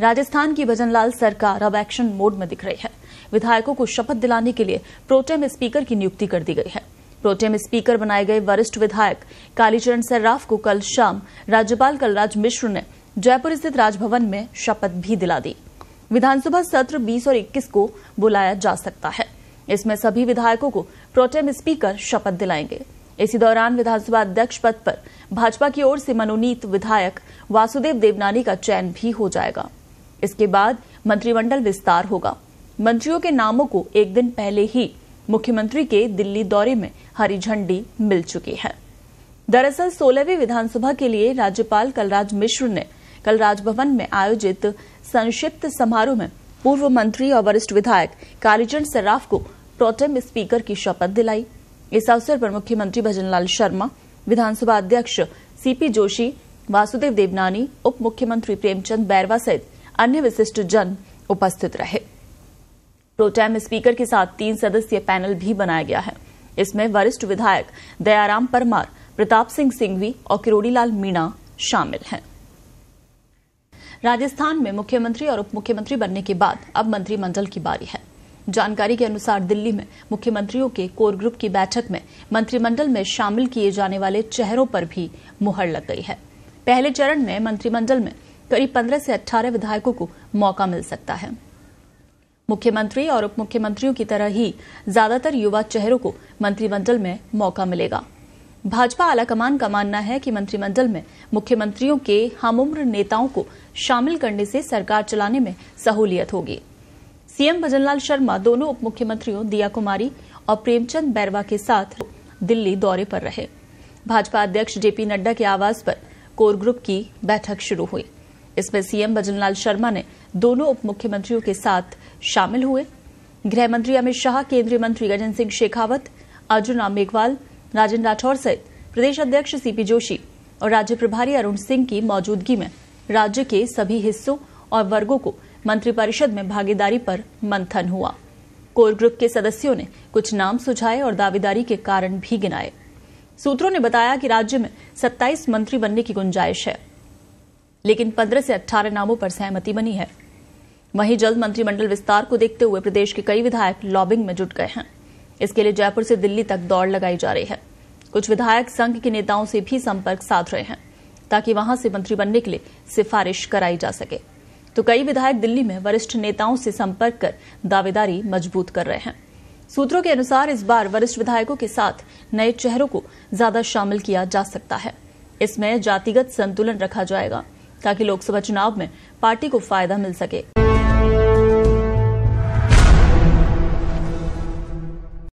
राजस्थान की भजनलाल सरकार अब एक्शन मोड में दिख रही है विधायकों को शपथ दिलाने के लिए प्रोटेम स्पीकर की नियुक्ति कर दी गई है प्रोटेम स्पीकर बनाए गए वरिष्ठ विधायक कालीचरण सर्राफ को कल शाम राज्यपाल कलराज मिश्र ने जयपुर स्थित राजभवन में शपथ भी दिला दी विधानसभा सत्र 20 और 21 को बुलाया जा सकता है इसमें सभी विधायकों को प्रोटेम स्पीकर शपथ दिलाएंगे इसी दौरान विधानसभा अध्यक्ष पद पर भाजपा की ओर से मनोनीत विधायक वासुदेव देवनानी का चयन भी हो जाएगा इसके बाद मंत्रिमंडल विस्तार होगा मंत्रियों के नामों को एक दिन पहले ही मुख्यमंत्री के दिल्ली दौरे में हरी झंडी मिल चुकी है दरअसल सोलहवीं विधानसभा के लिए राज्यपाल कलराज मिश्र ने कल राजभवन में आयोजित संक्षिप्त समारोह में पूर्व मंत्री और वरिष्ठ विधायक कालीचंद सर्राफ को प्रोटेम स्पीकर की शपथ दिलाई इस अवसर पर मुख्यमंत्री भजनलाल शर्मा विधानसभा अध्यक्ष सीपी जोशी वासुदेव देवनानी उप मुख्यमंत्री प्रेमचंद बैरवा सहित अन्य विशिष्ट जन उपस्थित रहे प्रोटेम स्पीकर के साथ तीन सदस्यीय पैनल भी बनाया गया है इसमें वरिष्ठ विधायक दयाराम परमार प्रताप सिंह सिंघवी और किरोड़ीलाल मीणा शामिल हैं राजस्थान में मुख्यमंत्री और उप मुख्यमंत्री बनने के बाद अब मंत्रिमंडल की बारी है जानकारी के अनुसार दिल्ली में मुख्यमंत्रियों के कोर ग्रुप की बैठक में मंत्रिमंडल में शामिल किए जाने वाले चेहरों पर भी मुहर लग गई है पहले चरण में मंत्रिमंडल में करीब 15 से 18 विधायकों को मौका मिल सकता है मुख्यमंत्री और उप मुख्यमंत्रियों की तरह ही ज्यादातर युवा चेहरों को मंत्रिमंडल में मौका मिलेगा भाजपा आलाकमान का मानना है कि मंत्रिमंडल में मुख्यमंत्रियों के हम उम्र नेताओं को शामिल करने से सरकार चलाने में सहूलियत होगी सीएम भजनलाल शर्मा दोनों उप मुख्यमंत्रियों दिया कुमारी और प्रेमचंद बैरवा के साथ दिल्ली दौरे पर रहे भाजपा अध्यक्ष जेपी नड्डा के आवास पर कोर ग्रुप की बैठक शुरू हुई इसमें सीएम भजनलाल शर्मा ने दोनों उप मुख्यमंत्रियों के साथ शामिल हुए गृह मंत्री अमित शाह केंद्रीय मंत्री गजन सिंह शेखावत अर्जुन राम मेघवाल राजेन्द्र राठौर सहित प्रदेश अध्यक्ष सीपी जोशी और राज्य प्रभारी अरुण सिंह की मौजूदगी में राज्य के सभी हिस्सों और वर्गों को मंत्रिपरिषद में भागीदारी पर मंथन हुआ कोर ग्रुप के सदस्यों ने कुछ नाम सुझाए और दावेदारी के कारण भी गिनाए सूत्रों ने बताया कि राज्य में 27 मंत्री बनने की गुंजाइश है लेकिन पंद्रह से अट्ठारह नामों पर सहमति बनी है वहीं जल्द मंत्रिमंडल विस्तार को देखते हुए प्रदेश के कई विधायक लॉबिंग में जुट गए हैं इसके लिए जयपुर से दिल्ली तक दौड़ लगाई जा रही है कुछ विधायक संघ के नेताओं से भी संपर्क साध रहे हैं ताकि वहां से मंत्री बनने के लिए सिफारिश कराई जा सके तो कई विधायक दिल्ली में वरिष्ठ नेताओं से संपर्क कर दावेदारी मजबूत कर रहे हैं सूत्रों के अनुसार इस बार वरिष्ठ विधायकों के साथ नए चेहरों को ज्यादा शामिल किया जा सकता है इसमें जातिगत संतुलन रखा जाएगा ताकि लोकसभा चुनाव में पार्टी को फायदा मिल सके